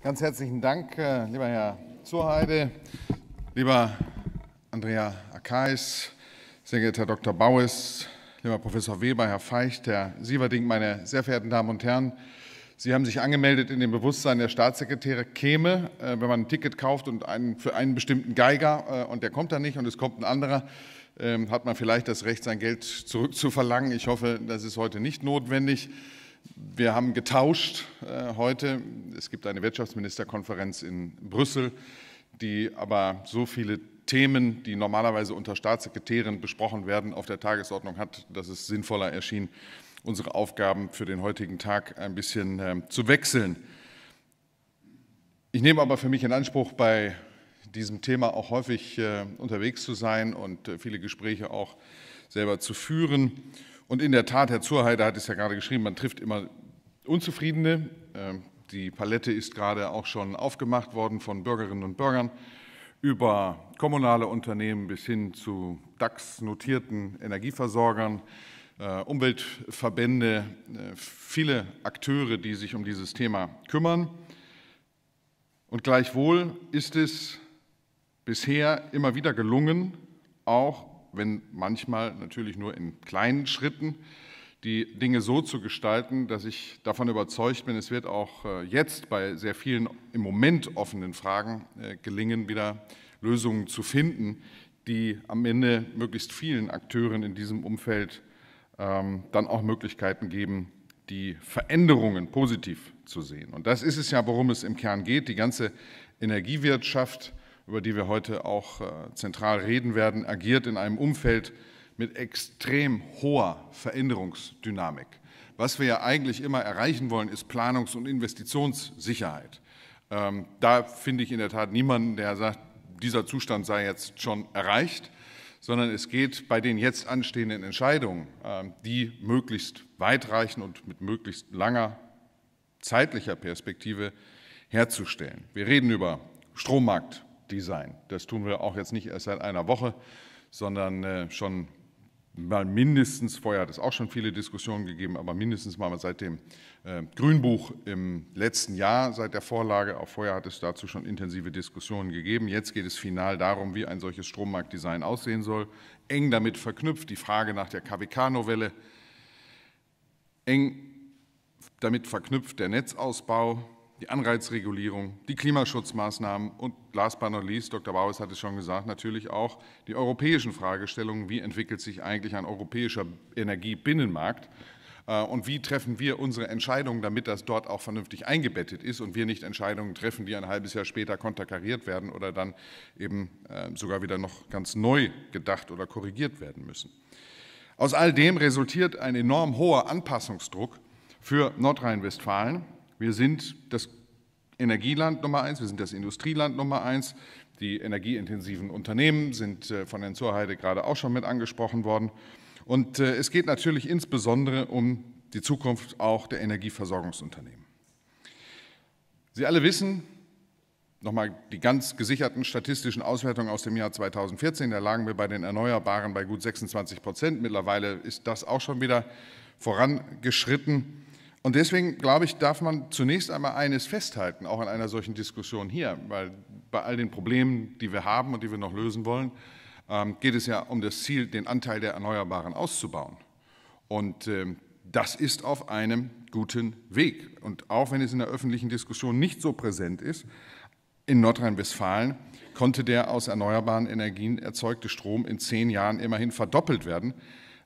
Ganz herzlichen Dank, äh, lieber Herr Zurheide, lieber Andrea Akais, sehr geehrter Herr Dr. Baues, lieber Professor Weber, Herr Feicht, Herr Sieverding, meine sehr verehrten Damen und Herren. Sie haben sich angemeldet in dem Bewusstsein, der Staatssekretär käme, äh, wenn man ein Ticket kauft und einen, für einen bestimmten Geiger äh, und der kommt dann nicht und es kommt ein anderer, ähm, hat man vielleicht das Recht, sein Geld zurückzuverlangen. Ich hoffe, das ist heute nicht notwendig. Wir haben getauscht äh, heute. Es gibt eine Wirtschaftsministerkonferenz in Brüssel, die aber so viele Themen, die normalerweise unter Staatssekretären besprochen werden, auf der Tagesordnung hat, dass es sinnvoller erschien, unsere Aufgaben für den heutigen Tag ein bisschen äh, zu wechseln. Ich nehme aber für mich in Anspruch, bei diesem Thema auch häufig äh, unterwegs zu sein und äh, viele Gespräche auch selber zu führen. Und in der Tat, Herr Zurheider hat es ja gerade geschrieben, man trifft immer Unzufriedene. Ähm, die Palette ist gerade auch schon aufgemacht worden von Bürgerinnen und Bürgern über kommunale Unternehmen bis hin zu DAX-notierten Energieversorgern, äh, Umweltverbände, äh, viele Akteure, die sich um dieses Thema kümmern. Und gleichwohl ist es bisher immer wieder gelungen, auch wenn manchmal natürlich nur in kleinen Schritten, die Dinge so zu gestalten, dass ich davon überzeugt bin, es wird auch äh, jetzt bei sehr vielen im Moment offenen Fragen äh, gelingen, wieder Lösungen zu finden, die am Ende möglichst vielen Akteuren in diesem Umfeld ähm, dann auch Möglichkeiten geben, die Veränderungen positiv zu sehen. Und das ist es ja, worum es im Kern geht. Die ganze Energiewirtschaft über die wir heute auch äh, zentral reden werden, agiert in einem Umfeld mit extrem hoher Veränderungsdynamik. Was wir ja eigentlich immer erreichen wollen, ist Planungs- und Investitionssicherheit. Ähm, da finde ich in der Tat niemanden, der sagt, dieser Zustand sei jetzt schon erreicht, sondern es geht bei den jetzt anstehenden Entscheidungen, ähm, die möglichst weitreichend und mit möglichst langer zeitlicher Perspektive herzustellen. Wir reden über Strommarkt, Design. Das tun wir auch jetzt nicht erst seit einer Woche, sondern äh, schon mal mindestens, vorher hat es auch schon viele Diskussionen gegeben, aber mindestens mal seit dem äh, Grünbuch im letzten Jahr, seit der Vorlage, auch vorher hat es dazu schon intensive Diskussionen gegeben. Jetzt geht es final darum, wie ein solches Strommarktdesign aussehen soll, eng damit verknüpft, die Frage nach der KWK-Novelle, eng damit verknüpft der Netzausbau, die Anreizregulierung, die Klimaschutzmaßnahmen und last but not least, Dr. Bauers hat es schon gesagt, natürlich auch die europäischen Fragestellungen, wie entwickelt sich eigentlich ein europäischer Energiebinnenmarkt äh, und wie treffen wir unsere Entscheidungen, damit das dort auch vernünftig eingebettet ist und wir nicht Entscheidungen treffen, die ein halbes Jahr später konterkariert werden oder dann eben äh, sogar wieder noch ganz neu gedacht oder korrigiert werden müssen. Aus all dem resultiert ein enorm hoher Anpassungsdruck für Nordrhein-Westfalen wir sind das Energieland Nummer eins, wir sind das Industrieland Nummer eins. Die energieintensiven Unternehmen sind äh, von Herrn Zurheide gerade auch schon mit angesprochen worden. Und äh, es geht natürlich insbesondere um die Zukunft auch der Energieversorgungsunternehmen. Sie alle wissen, nochmal die ganz gesicherten statistischen Auswertungen aus dem Jahr 2014, da lagen wir bei den Erneuerbaren bei gut 26 Prozent. Mittlerweile ist das auch schon wieder vorangeschritten. Und deswegen, glaube ich, darf man zunächst einmal eines festhalten, auch in einer solchen Diskussion hier, weil bei all den Problemen, die wir haben und die wir noch lösen wollen, ähm, geht es ja um das Ziel, den Anteil der Erneuerbaren auszubauen. Und ähm, das ist auf einem guten Weg. Und auch wenn es in der öffentlichen Diskussion nicht so präsent ist, in Nordrhein-Westfalen konnte der aus erneuerbaren Energien erzeugte Strom in zehn Jahren immerhin verdoppelt werden.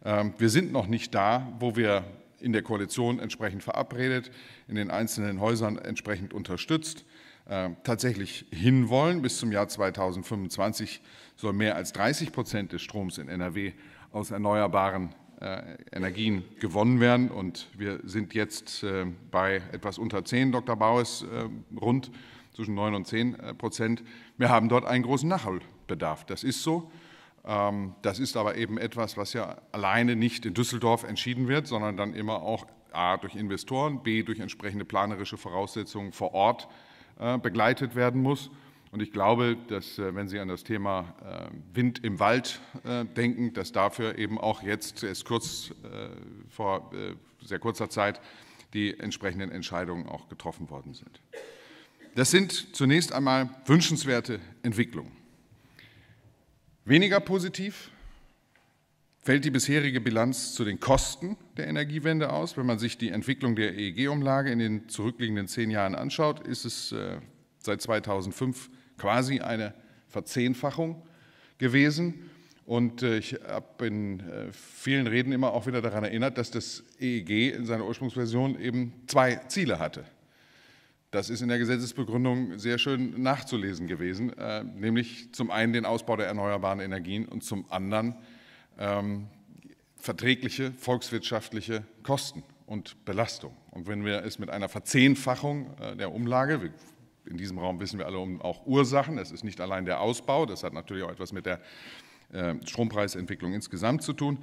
Ähm, wir sind noch nicht da, wo wir in der Koalition entsprechend verabredet, in den einzelnen Häusern entsprechend unterstützt, äh, tatsächlich hinwollen. Bis zum Jahr 2025 soll mehr als 30 Prozent des Stroms in NRW aus erneuerbaren äh, Energien gewonnen werden. Und wir sind jetzt äh, bei etwas unter 10, Dr. Baues, rund zwischen 9 und 10 äh, Prozent. Wir haben dort einen großen Nachholbedarf. Das ist so. Ähm, das ist aber eben etwas, was ja alleine nicht in Düsseldorf entschieden wird, sondern dann immer auch A durch Investoren, B durch entsprechende planerische Voraussetzungen vor Ort äh, begleitet werden muss. Und ich glaube, dass äh, wenn Sie an das Thema äh, Wind im Wald denken, dass dafür eben auch jetzt erst kurz vor sehr kurzer Zeit die entsprechenden Entscheidungen auch getroffen worden sind. Das sind zunächst einmal wünschenswerte Entwicklungen. Weniger positiv fällt die bisherige Bilanz zu den Kosten der Energiewende aus. Wenn man sich die Entwicklung der EEG-Umlage in den zurückliegenden zehn Jahren anschaut, ist es äh, seit 2005 quasi eine Verzehnfachung gewesen. Und äh, ich habe in äh, vielen Reden immer auch wieder daran erinnert, dass das EEG in seiner Ursprungsversion eben zwei Ziele hatte. Das ist in der Gesetzesbegründung sehr schön nachzulesen gewesen, äh, nämlich zum einen den Ausbau der erneuerbaren Energien und zum anderen ähm, verträgliche volkswirtschaftliche Kosten und Belastung. Und wenn wir es mit einer Verzehnfachung äh, der Umlage, wir, in diesem Raum wissen wir alle um auch Ursachen, es ist nicht allein der Ausbau, das hat natürlich auch etwas mit der äh, Strompreisentwicklung insgesamt zu tun,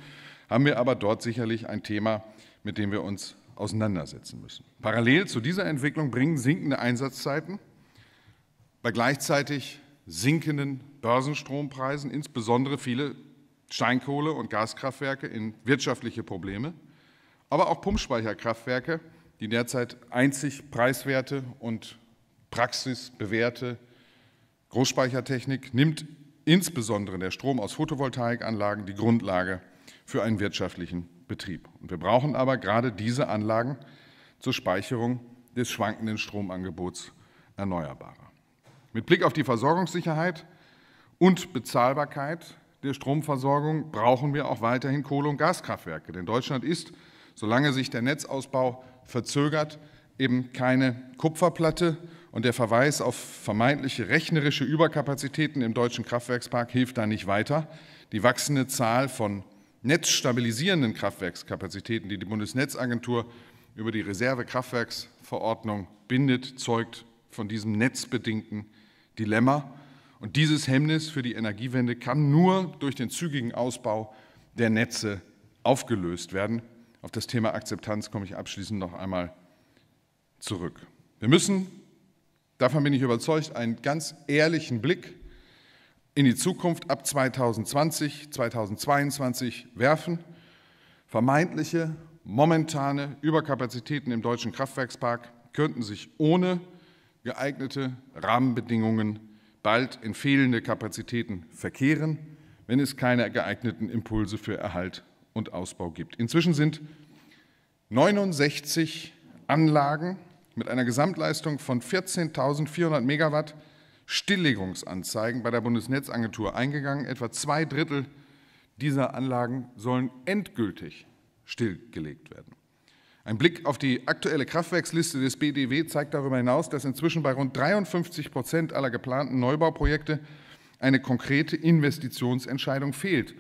haben wir aber dort sicherlich ein Thema, mit dem wir uns auseinandersetzen müssen. Parallel zu dieser Entwicklung bringen sinkende Einsatzzeiten bei gleichzeitig sinkenden Börsenstrompreisen insbesondere viele Steinkohle- und Gaskraftwerke in wirtschaftliche Probleme, aber auch Pumpspeicherkraftwerke, die derzeit einzig preiswerte und praxisbewährte Großspeichertechnik nimmt insbesondere der Strom aus Photovoltaikanlagen die Grundlage für einen wirtschaftlichen Betrieb. Und wir brauchen aber gerade diese Anlagen zur Speicherung des schwankenden Stromangebots erneuerbarer. Mit Blick auf die Versorgungssicherheit und Bezahlbarkeit der Stromversorgung brauchen wir auch weiterhin Kohle- und Gaskraftwerke. Denn Deutschland ist, solange sich der Netzausbau verzögert, eben keine Kupferplatte. Und der Verweis auf vermeintliche rechnerische Überkapazitäten im deutschen Kraftwerkspark hilft da nicht weiter. Die wachsende Zahl von netzstabilisierenden Kraftwerkskapazitäten, die die Bundesnetzagentur über die Reservekraftwerksverordnung bindet, zeugt von diesem netzbedingten Dilemma. Und dieses Hemmnis für die Energiewende kann nur durch den zügigen Ausbau der Netze aufgelöst werden. Auf das Thema Akzeptanz komme ich abschließend noch einmal zurück. Wir müssen, davon bin ich überzeugt, einen ganz ehrlichen Blick in die Zukunft ab 2020, 2022 werfen. Vermeintliche momentane Überkapazitäten im deutschen Kraftwerkspark könnten sich ohne geeignete Rahmenbedingungen bald in fehlende Kapazitäten verkehren, wenn es keine geeigneten Impulse für Erhalt und Ausbau gibt. Inzwischen sind 69 Anlagen mit einer Gesamtleistung von 14.400 Megawatt Stilllegungsanzeigen bei der Bundesnetzagentur eingegangen. Etwa zwei Drittel dieser Anlagen sollen endgültig stillgelegt werden. Ein Blick auf die aktuelle Kraftwerksliste des BDW zeigt darüber hinaus, dass inzwischen bei rund 53 Prozent aller geplanten Neubauprojekte eine konkrete Investitionsentscheidung fehlt.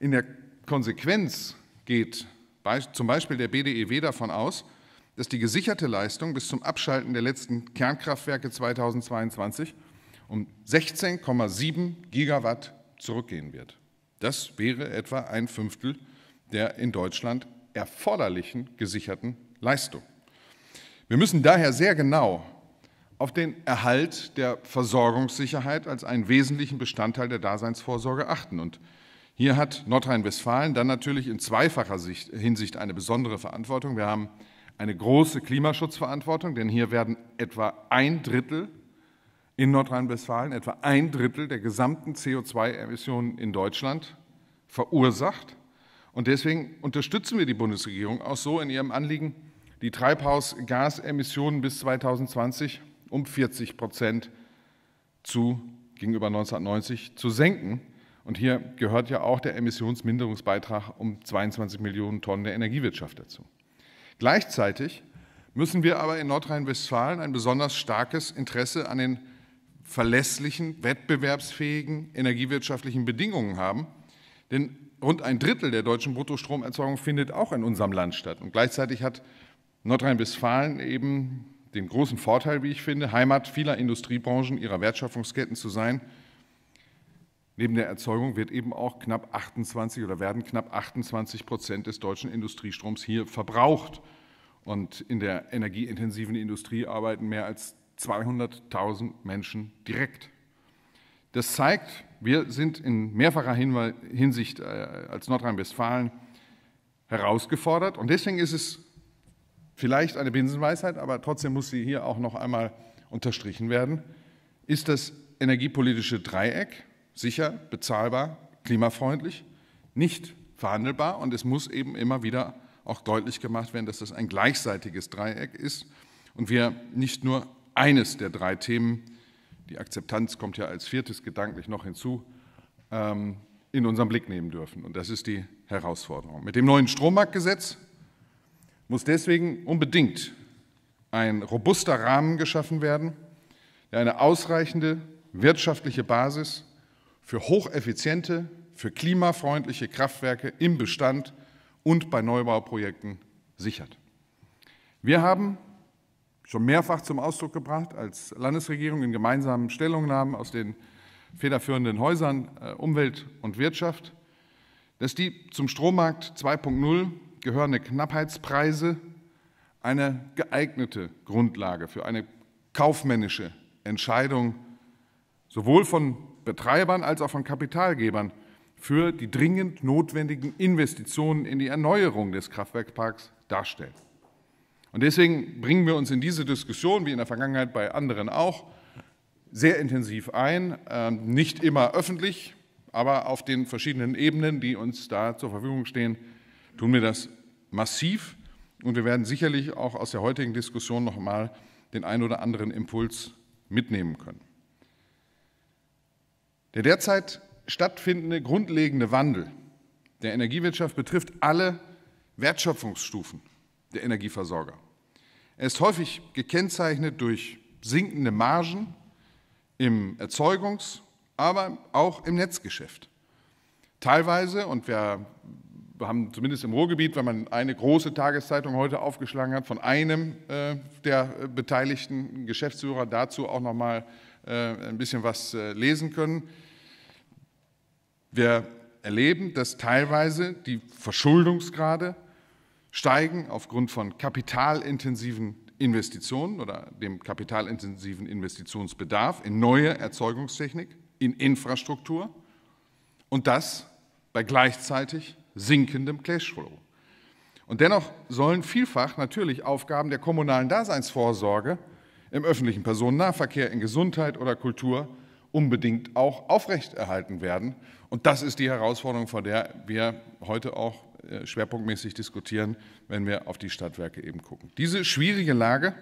In der Konsequenz geht zum Beispiel der BDEW davon aus, dass die gesicherte Leistung bis zum Abschalten der letzten Kernkraftwerke 2022 um 16,7 Gigawatt zurückgehen wird. Das wäre etwa ein Fünftel der in Deutschland erforderlichen gesicherten Leistung. Wir müssen daher sehr genau auf den Erhalt der Versorgungssicherheit als einen wesentlichen Bestandteil der Daseinsvorsorge achten. Und hier hat Nordrhein-Westfalen dann natürlich in zweifacher Hinsicht eine besondere Verantwortung. Wir haben eine große Klimaschutzverantwortung, denn hier werden etwa ein Drittel in Nordrhein-Westfalen etwa ein Drittel der gesamten CO2-Emissionen in Deutschland verursacht. Und deswegen unterstützen wir die Bundesregierung auch so in ihrem Anliegen, die Treibhausgasemissionen bis 2020 um 40 Prozent zu, gegenüber 1990 zu senken. Und hier gehört ja auch der Emissionsminderungsbeitrag um 22 Millionen Tonnen der Energiewirtschaft dazu. Gleichzeitig müssen wir aber in Nordrhein-Westfalen ein besonders starkes Interesse an den verlässlichen, wettbewerbsfähigen energiewirtschaftlichen Bedingungen haben. Denn rund ein Drittel der deutschen Bruttostromerzeugung findet auch in unserem Land statt. Und gleichzeitig hat Nordrhein-Westfalen eben den großen Vorteil, wie ich finde, Heimat vieler Industriebranchen, ihrer Wertschöpfungsketten zu sein. Neben der Erzeugung wird eben auch knapp 28 oder werden knapp 28 Prozent des deutschen Industriestroms hier verbraucht. Und in der energieintensiven Industrie arbeiten mehr als 200.000 Menschen direkt. Das zeigt, wir sind in mehrfacher Hinsicht äh, als Nordrhein-Westfalen herausgefordert und deswegen ist es vielleicht eine Binsenweisheit, aber trotzdem muss sie hier auch noch einmal unterstrichen werden, ist das energiepolitische Dreieck sicher, bezahlbar, klimafreundlich, nicht verhandelbar und es muss eben immer wieder auch deutlich gemacht werden, dass das ein gleichseitiges Dreieck ist und wir nicht nur eines der drei Themen, die Akzeptanz kommt ja als viertes gedanklich noch hinzu, ähm, in unseren Blick nehmen dürfen. Und das ist die Herausforderung. Mit dem neuen Strommarktgesetz muss deswegen unbedingt ein robuster Rahmen geschaffen werden, der eine ausreichende wirtschaftliche Basis für hocheffiziente, für klimafreundliche Kraftwerke im Bestand und bei Neubauprojekten sichert. Wir haben schon mehrfach zum Ausdruck gebracht, als Landesregierung in gemeinsamen Stellungnahmen aus den federführenden Häusern äh, Umwelt und Wirtschaft, dass die zum Strommarkt 2.0 gehörende Knappheitspreise eine geeignete Grundlage für eine kaufmännische Entscheidung sowohl von Betreibern als auch von Kapitalgebern für die dringend notwendigen Investitionen in die Erneuerung des Kraftwerkparks darstellen. Und deswegen bringen wir uns in diese Diskussion, wie in der Vergangenheit bei anderen auch, sehr intensiv ein, ähm, nicht immer öffentlich, aber auf den verschiedenen Ebenen, die uns da zur Verfügung stehen, tun wir das massiv. Und wir werden sicherlich auch aus der heutigen Diskussion nochmal den einen oder anderen Impuls mitnehmen können. Der derzeit stattfindende grundlegende Wandel der Energiewirtschaft betrifft alle Wertschöpfungsstufen der Energieversorger. Er ist häufig gekennzeichnet durch sinkende Margen im Erzeugungs-, aber auch im Netzgeschäft. Teilweise, und wir haben zumindest im Ruhrgebiet, wenn man eine große Tageszeitung heute aufgeschlagen hat, von einem äh, der äh, beteiligten Geschäftsführer dazu auch nochmal äh, ein bisschen was äh, lesen können. Wir erleben, dass teilweise die Verschuldungsgrade steigen aufgrund von kapitalintensiven Investitionen oder dem kapitalintensiven Investitionsbedarf in neue Erzeugungstechnik, in Infrastruktur und das bei gleichzeitig sinkendem Cashflow. Und dennoch sollen vielfach natürlich Aufgaben der kommunalen Daseinsvorsorge im öffentlichen Personennahverkehr, in Gesundheit oder Kultur unbedingt auch aufrechterhalten werden. Und das ist die Herausforderung, vor der wir heute auch äh, schwerpunktmäßig diskutieren, wenn wir auf die Stadtwerke eben gucken. Diese schwierige Lage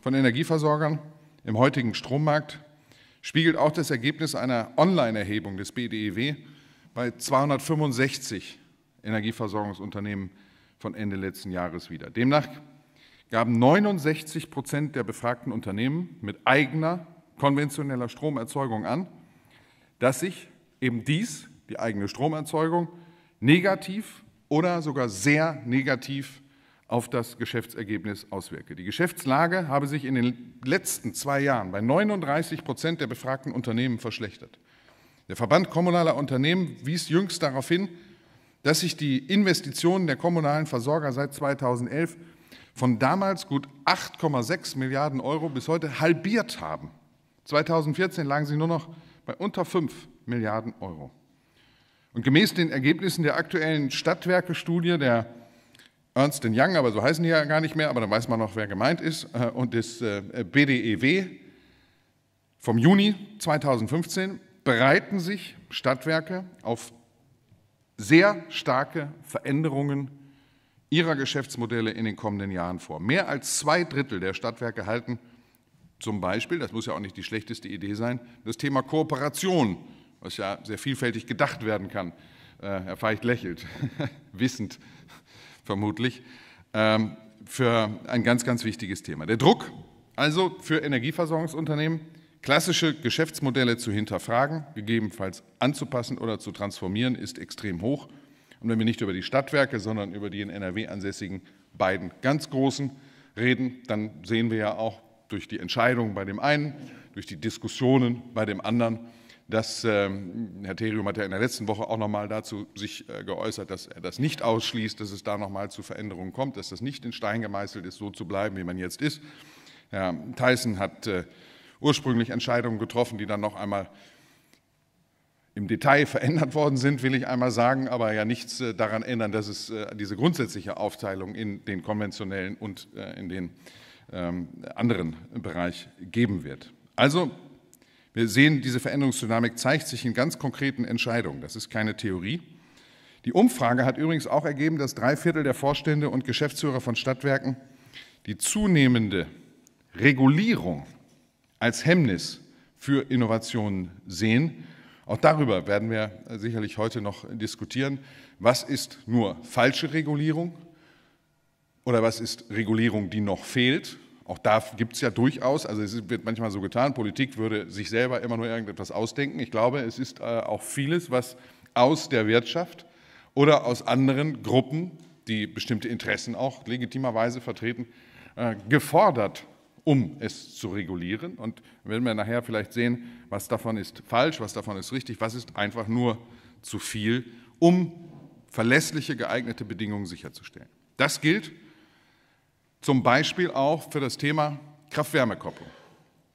von Energieversorgern im heutigen Strommarkt spiegelt auch das Ergebnis einer Online-Erhebung des BDEW bei 265 Energieversorgungsunternehmen von Ende letzten Jahres wieder. Demnach gaben 69 Prozent der befragten Unternehmen mit eigener konventioneller Stromerzeugung an, dass sich eben dies, die eigene Stromerzeugung, negativ oder sogar sehr negativ auf das Geschäftsergebnis auswirke. Die Geschäftslage habe sich in den letzten zwei Jahren bei 39 Prozent der befragten Unternehmen verschlechtert. Der Verband kommunaler Unternehmen wies jüngst darauf hin, dass sich die Investitionen der kommunalen Versorger seit 2011 von damals gut 8,6 Milliarden Euro bis heute halbiert haben. 2014 lagen sie nur noch bei unter 5 Milliarden Euro. Und gemäß den Ergebnissen der aktuellen Stadtwerke-Studie der Ernst Young, aber so heißen die ja gar nicht mehr, aber dann weiß man noch, wer gemeint ist, äh, und des äh, BDEW vom Juni 2015 bereiten sich Stadtwerke auf sehr starke Veränderungen ihrer Geschäftsmodelle in den kommenden Jahren vor. Mehr als zwei Drittel der Stadtwerke halten zum Beispiel, das muss ja auch nicht die schlechteste Idee sein, das Thema Kooperation was ja sehr vielfältig gedacht werden kann. Äh, Herr Feicht lächelt, wissend vermutlich, ähm, für ein ganz, ganz wichtiges Thema. Der Druck also für Energieversorgungsunternehmen, klassische Geschäftsmodelle zu hinterfragen, gegebenenfalls anzupassen oder zu transformieren, ist extrem hoch. Und wenn wir nicht über die Stadtwerke, sondern über die in NRW ansässigen beiden ganz großen reden, dann sehen wir ja auch durch die Entscheidungen bei dem einen, durch die Diskussionen bei dem anderen, dass ähm, Herr Therium hat ja in der letzten Woche auch nochmal dazu sich äh, geäußert, dass er das nicht ausschließt, dass es da nochmal zu Veränderungen kommt, dass das nicht in Stein gemeißelt ist, so zu bleiben, wie man jetzt ist. Herr Theissen hat äh, ursprünglich Entscheidungen getroffen, die dann noch einmal im Detail verändert worden sind, will ich einmal sagen, aber ja nichts äh, daran ändern, dass es äh, diese grundsätzliche Aufteilung in den konventionellen und äh, in den ähm, anderen Bereich geben wird. Also wir sehen, diese Veränderungsdynamik zeigt sich in ganz konkreten Entscheidungen. Das ist keine Theorie. Die Umfrage hat übrigens auch ergeben, dass drei Viertel der Vorstände und Geschäftsführer von Stadtwerken die zunehmende Regulierung als Hemmnis für Innovationen sehen. Auch darüber werden wir sicherlich heute noch diskutieren. Was ist nur falsche Regulierung oder was ist Regulierung, die noch fehlt? Auch da gibt es ja durchaus, also es wird manchmal so getan, Politik würde sich selber immer nur irgendetwas ausdenken. Ich glaube, es ist äh, auch vieles, was aus der Wirtschaft oder aus anderen Gruppen, die bestimmte Interessen auch legitimerweise vertreten, äh, gefordert, um es zu regulieren. Und wenn wir nachher vielleicht sehen, was davon ist falsch, was davon ist richtig, was ist einfach nur zu viel, um verlässliche, geeignete Bedingungen sicherzustellen. Das gilt zum Beispiel auch für das Thema Kraft-Wärme-Kopplung.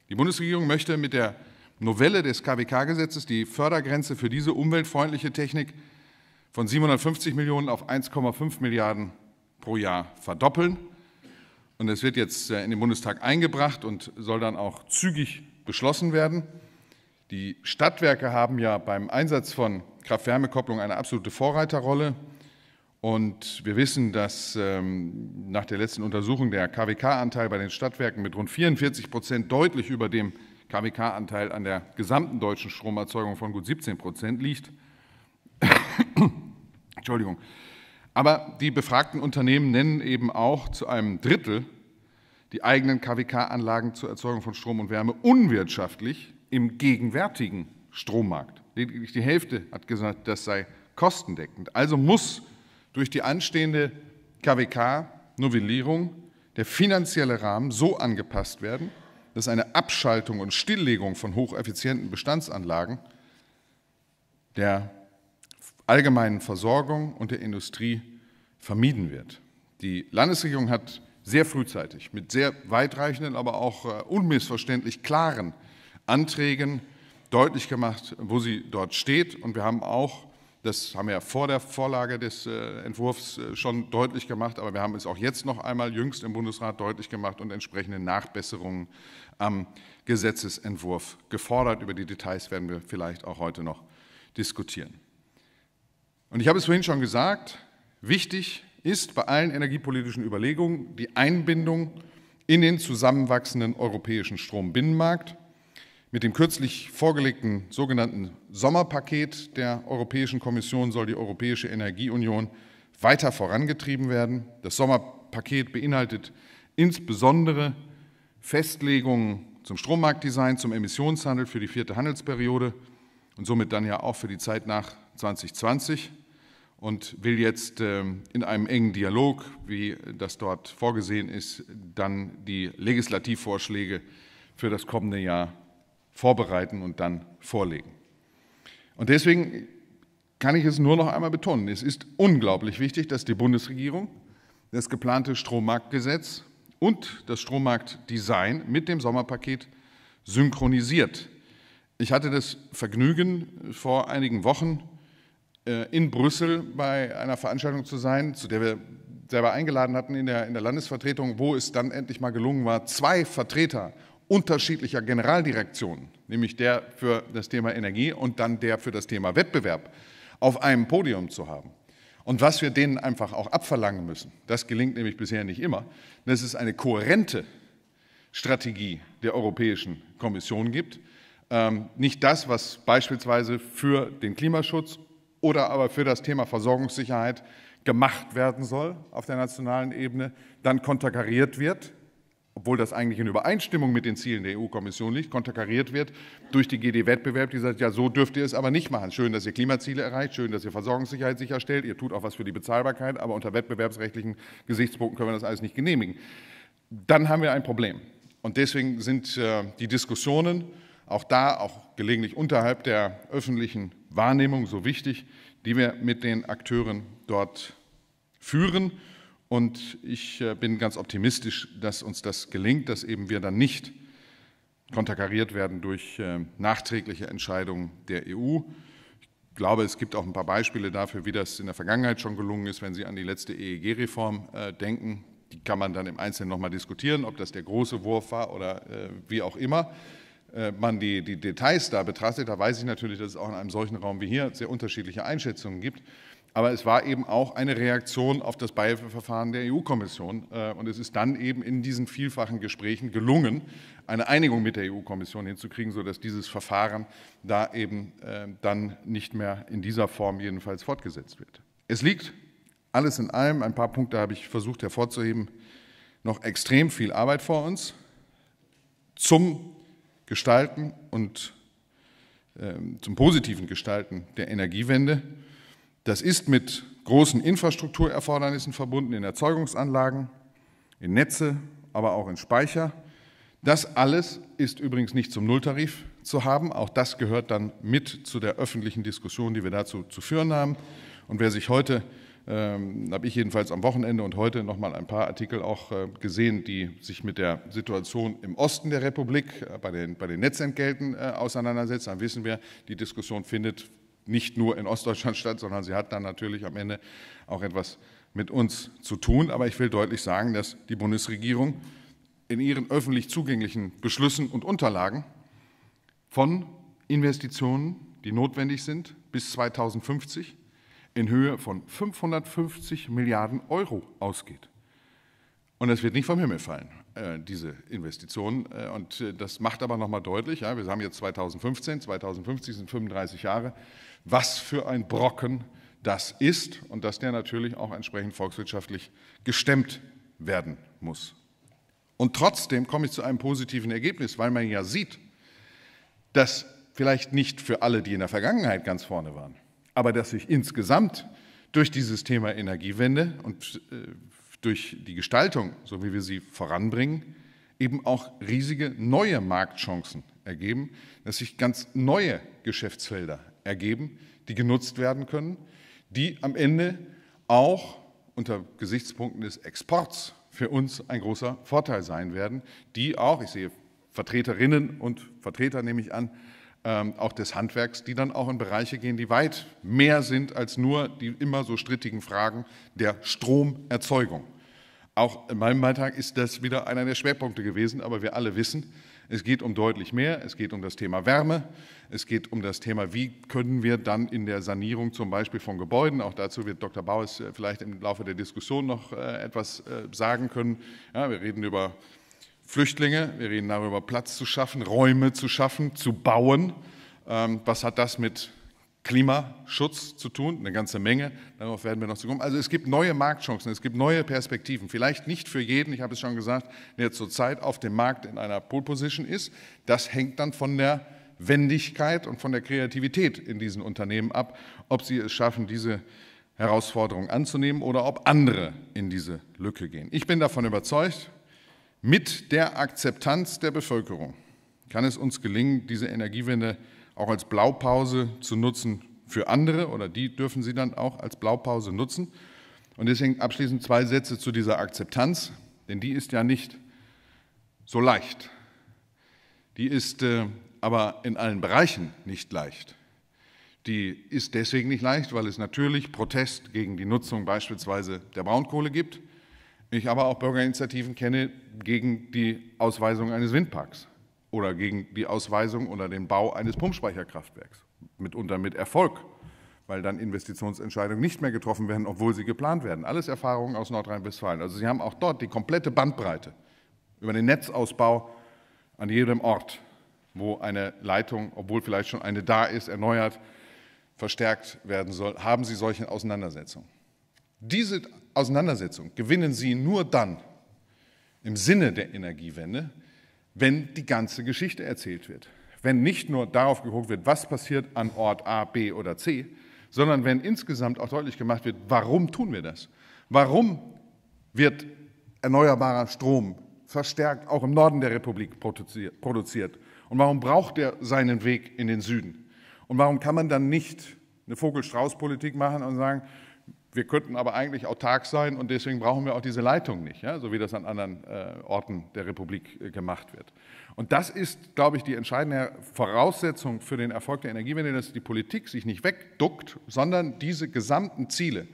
Die Bundesregierung möchte mit der Novelle des KWK-Gesetzes die Fördergrenze für diese umweltfreundliche Technik von 750 Millionen auf 1,5 Milliarden pro Jahr verdoppeln. Und es wird jetzt äh, in den Bundestag eingebracht und soll dann auch zügig beschlossen werden. Die Stadtwerke haben ja beim Einsatz von Kraft-Wärme-Kopplung eine absolute Vorreiterrolle. Und wir wissen, dass ähm, nach der letzten Untersuchung der KWK-Anteil bei den Stadtwerken mit rund 44 Prozent deutlich über dem KWK-Anteil an der gesamten deutschen Stromerzeugung von gut 17 Prozent liegt. Entschuldigung. Aber die befragten Unternehmen nennen eben auch zu einem Drittel die eigenen KWK-Anlagen zur Erzeugung von Strom und Wärme unwirtschaftlich im gegenwärtigen Strommarkt. Lediglich die Hälfte hat gesagt, das sei kostendeckend. Also muss durch die anstehende KWK-Novellierung der finanzielle Rahmen so angepasst werden, dass eine Abschaltung und Stilllegung von hocheffizienten Bestandsanlagen der allgemeinen Versorgung und der Industrie vermieden wird. Die Landesregierung hat sehr frühzeitig mit sehr weitreichenden, aber auch äh, unmissverständlich klaren Anträgen deutlich gemacht, wo sie dort steht. Und wir haben auch das haben wir ja vor der Vorlage des äh, Entwurfs äh, schon deutlich gemacht, aber wir haben es auch jetzt noch einmal jüngst im Bundesrat deutlich gemacht und entsprechende Nachbesserungen am Gesetzesentwurf gefordert. Über die Details werden wir vielleicht auch heute noch diskutieren. Und ich habe es vorhin schon gesagt, wichtig ist bei allen energiepolitischen Überlegungen die Einbindung in den zusammenwachsenden europäischen Strombinnenmarkt mit dem kürzlich vorgelegten sogenannten Sommerpaket der Europäischen Kommission soll die Europäische Energieunion weiter vorangetrieben werden. Das Sommerpaket beinhaltet insbesondere Festlegungen zum Strommarktdesign, zum Emissionshandel für die vierte Handelsperiode und somit dann ja auch für die Zeit nach 2020 und will jetzt ähm, in einem engen Dialog, wie das dort vorgesehen ist, dann die Legislativvorschläge für das kommende Jahr vorbereiten und dann vorlegen. Und deswegen kann ich es nur noch einmal betonen. Es ist unglaublich wichtig, dass die Bundesregierung das geplante Strommarktgesetz und das Strommarktdesign mit dem Sommerpaket synchronisiert. Ich hatte das Vergnügen, vor einigen Wochen äh, in Brüssel bei einer Veranstaltung zu sein, zu der wir selber eingeladen hatten in der, in der Landesvertretung, wo es dann endlich mal gelungen war, zwei Vertreter unterschiedlicher Generaldirektionen, nämlich der für das Thema Energie und dann der für das Thema Wettbewerb, auf einem Podium zu haben. Und was wir denen einfach auch abverlangen müssen, das gelingt nämlich bisher nicht immer, dass es eine kohärente Strategie der Europäischen Kommission gibt. Ähm, nicht das, was beispielsweise für den Klimaschutz oder aber für das Thema Versorgungssicherheit gemacht werden soll auf der nationalen Ebene, dann konterkariert wird obwohl das eigentlich in Übereinstimmung mit den Zielen der EU-Kommission liegt, konterkariert wird durch die GD-Wettbewerb, die sagt, ja, so dürft ihr es aber nicht machen. Schön, dass ihr Klimaziele erreicht, schön, dass ihr Versorgungssicherheit sicherstellt, ihr tut auch was für die Bezahlbarkeit, aber unter wettbewerbsrechtlichen Gesichtspunkten können wir das alles nicht genehmigen. Dann haben wir ein Problem. Und deswegen sind äh, die Diskussionen auch da, auch gelegentlich unterhalb der öffentlichen Wahrnehmung so wichtig, die wir mit den Akteuren dort führen. Und ich äh, bin ganz optimistisch, dass uns das gelingt, dass eben wir dann nicht konterkariert werden durch äh, nachträgliche Entscheidungen der EU. Ich glaube, es gibt auch ein paar Beispiele dafür, wie das in der Vergangenheit schon gelungen ist, wenn Sie an die letzte EEG-Reform äh, denken. Die kann man dann im Einzelnen nochmal diskutieren, ob das der große Wurf war oder wie auch immer man die, die Details da betrachtet, da weiß ich natürlich, dass es auch in einem solchen Raum wie hier sehr unterschiedliche Einschätzungen gibt. Aber es war eben auch eine Reaktion auf das Beihilfeverfahren der EU-Kommission. Äh, und es ist dann eben in diesen vielfachen Gesprächen gelungen, eine Einigung mit der EU-Kommission hinzukriegen, sodass dieses Verfahren da eben äh, dann nicht mehr in dieser Form jedenfalls fortgesetzt wird. Es liegt alles in allem, ein paar Punkte habe ich versucht hervorzuheben, noch extrem viel Arbeit vor uns zum Gestalten und ähm, zum positiven Gestalten der Energiewende. Das ist mit großen Infrastrukturerfordernissen verbunden in Erzeugungsanlagen, in Netze, aber auch in Speicher. Das alles ist übrigens nicht zum Nulltarif zu haben. Auch das gehört dann mit zu der öffentlichen Diskussion, die wir dazu zu führen haben. Und wer sich heute, ähm, habe ich jedenfalls am Wochenende und heute noch mal ein paar Artikel auch äh, gesehen, die sich mit der Situation im Osten der Republik äh, bei, den, bei den Netzentgelten äh, auseinandersetzen, dann wissen wir, die Diskussion findet nicht nur in Ostdeutschland statt, sondern sie hat dann natürlich am Ende auch etwas mit uns zu tun. Aber ich will deutlich sagen, dass die Bundesregierung in ihren öffentlich zugänglichen Beschlüssen und Unterlagen von Investitionen, die notwendig sind, bis 2050 in Höhe von 550 Milliarden Euro ausgeht. Und das wird nicht vom Himmel fallen, äh, diese Investition. Äh, und äh, das macht aber nochmal deutlich, ja, wir haben jetzt 2015, 2050 sind 35 Jahre, was für ein Brocken das ist und dass der natürlich auch entsprechend volkswirtschaftlich gestemmt werden muss. Und trotzdem komme ich zu einem positiven Ergebnis, weil man ja sieht, dass vielleicht nicht für alle, die in der Vergangenheit ganz vorne waren, aber dass sich insgesamt durch dieses Thema Energiewende und durch die Gestaltung, so wie wir sie voranbringen, eben auch riesige neue Marktchancen ergeben, dass sich ganz neue Geschäftsfelder ergeben, die genutzt werden können, die am Ende auch unter Gesichtspunkten des Exports für uns ein großer Vorteil sein werden, die auch, ich sehe Vertreterinnen und Vertreter nehme ich an, ähm, auch des Handwerks, die dann auch in Bereiche gehen, die weit mehr sind als nur die immer so strittigen Fragen der Stromerzeugung. Auch in meinem Beitrag ist das wieder einer der Schwerpunkte gewesen, aber wir alle wissen, es geht um deutlich mehr. Es geht um das Thema Wärme. Es geht um das Thema, wie können wir dann in der Sanierung zum Beispiel von Gebäuden, auch dazu wird Dr. Baues äh, vielleicht im Laufe der Diskussion noch äh, etwas äh, sagen können. Ja, wir reden über Flüchtlinge, wir reden darüber, Platz zu schaffen, Räume zu schaffen, zu bauen. Ähm, was hat das mit Klimaschutz zu tun? Eine ganze Menge, darauf werden wir noch zu kommen. Also es gibt neue Marktchancen, es gibt neue Perspektiven. Vielleicht nicht für jeden, ich habe es schon gesagt, der zurzeit auf dem Markt in einer Pole-Position ist. Das hängt dann von der Wendigkeit und von der Kreativität in diesen Unternehmen ab, ob sie es schaffen, diese Herausforderung anzunehmen oder ob andere in diese Lücke gehen. Ich bin davon überzeugt, mit der Akzeptanz der Bevölkerung kann es uns gelingen, diese Energiewende auch als Blaupause zu nutzen für andere oder die dürfen sie dann auch als Blaupause nutzen. Und deswegen abschließend zwei Sätze zu dieser Akzeptanz, denn die ist ja nicht so leicht. Die ist äh, aber in allen Bereichen nicht leicht. Die ist deswegen nicht leicht, weil es natürlich Protest gegen die Nutzung beispielsweise der Braunkohle gibt ich aber auch Bürgerinitiativen kenne gegen die Ausweisung eines Windparks oder gegen die Ausweisung oder den Bau eines Pumpspeicherkraftwerks, mitunter mit Erfolg, weil dann Investitionsentscheidungen nicht mehr getroffen werden, obwohl sie geplant werden. Alles Erfahrungen aus Nordrhein-Westfalen. Also Sie haben auch dort die komplette Bandbreite über den Netzausbau an jedem Ort, wo eine Leitung, obwohl vielleicht schon eine da ist, erneuert, verstärkt werden soll, haben Sie solche Auseinandersetzungen. Diese Auseinandersetzung gewinnen Sie nur dann im Sinne der Energiewende, wenn die ganze Geschichte erzählt wird. Wenn nicht nur darauf geguckt wird, was passiert an Ort A, B oder C, sondern wenn insgesamt auch deutlich gemacht wird, warum tun wir das? Warum wird erneuerbarer Strom verstärkt auch im Norden der Republik produziert? Und warum braucht er seinen Weg in den Süden? Und warum kann man dann nicht eine Vogel-Strauß-Politik machen und sagen, wir könnten aber eigentlich autark sein und deswegen brauchen wir auch diese Leitung nicht, ja, so wie das an anderen äh, Orten der Republik äh, gemacht wird. Und das ist, glaube ich, die entscheidende Voraussetzung für den Erfolg der Energiewende, dass die Politik sich nicht wegduckt, sondern diese gesamten Ziele,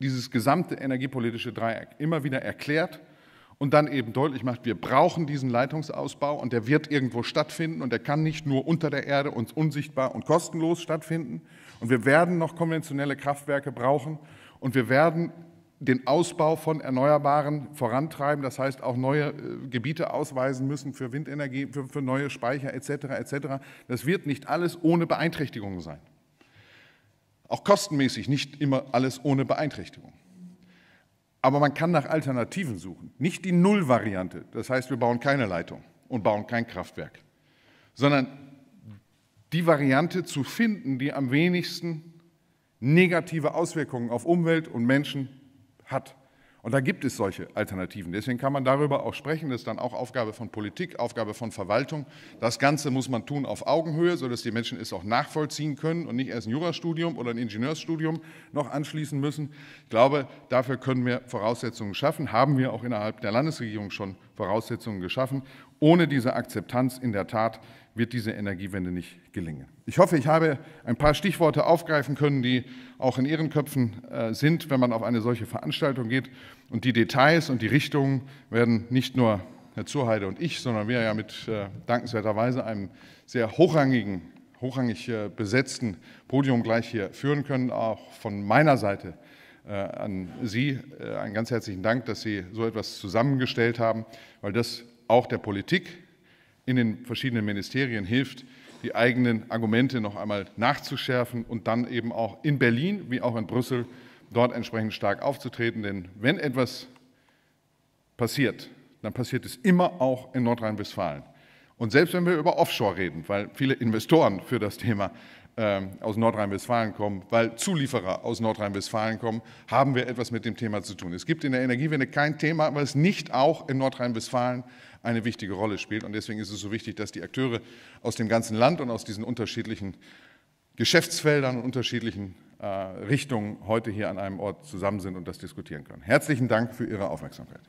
dieses gesamte energiepolitische Dreieck immer wieder erklärt und dann eben deutlich macht, wir brauchen diesen Leitungsausbau und der wird irgendwo stattfinden und der kann nicht nur unter der Erde uns unsichtbar und kostenlos stattfinden und wir werden noch konventionelle Kraftwerke brauchen und wir werden den Ausbau von Erneuerbaren vorantreiben, das heißt auch neue äh, Gebiete ausweisen müssen für Windenergie, für, für neue Speicher etc. etc. Das wird nicht alles ohne Beeinträchtigungen sein. Auch kostenmäßig nicht immer alles ohne Beeinträchtigung. Aber man kann nach Alternativen suchen. Nicht die Null-Variante, das heißt, wir bauen keine Leitung und bauen kein Kraftwerk, sondern die Variante zu finden, die am wenigsten negative Auswirkungen auf Umwelt und Menschen hat. Und da gibt es solche Alternativen. Deswegen kann man darüber auch sprechen. Das ist dann auch Aufgabe von Politik, Aufgabe von Verwaltung. Das Ganze muss man tun auf Augenhöhe, sodass die Menschen es auch nachvollziehen können und nicht erst ein Jurastudium oder ein Ingenieursstudium noch anschließen müssen. Ich glaube, dafür können wir Voraussetzungen schaffen. Haben wir auch innerhalb der Landesregierung schon Voraussetzungen geschaffen. Ohne diese Akzeptanz in der Tat wird diese Energiewende nicht gelingen. Ich hoffe, ich habe ein paar Stichworte aufgreifen können, die auch in Ihren Köpfen äh, sind, wenn man auf eine solche Veranstaltung geht. Und die Details und die Richtungen werden nicht nur Herr Zurheide und ich, sondern wir ja mit äh, dankenswerterweise einem sehr hochrangigen, hochrangig äh, besetzten Podium gleich hier führen können, auch von meiner Seite an Sie einen ganz herzlichen Dank, dass Sie so etwas zusammengestellt haben, weil das auch der Politik in den verschiedenen Ministerien hilft, die eigenen Argumente noch einmal nachzuschärfen und dann eben auch in Berlin wie auch in Brüssel dort entsprechend stark aufzutreten. Denn wenn etwas passiert, dann passiert es immer auch in Nordrhein-Westfalen. Und selbst wenn wir über Offshore reden, weil viele Investoren für das Thema ähm, aus Nordrhein-Westfalen kommen, weil Zulieferer aus Nordrhein-Westfalen kommen, haben wir etwas mit dem Thema zu tun. Es gibt in der Energiewende kein Thema, was nicht auch in Nordrhein-Westfalen eine wichtige Rolle spielt. Und deswegen ist es so wichtig, dass die Akteure aus dem ganzen Land und aus diesen unterschiedlichen Geschäftsfeldern und unterschiedlichen äh, Richtungen heute hier an einem Ort zusammen sind und das diskutieren können. Herzlichen Dank für Ihre Aufmerksamkeit.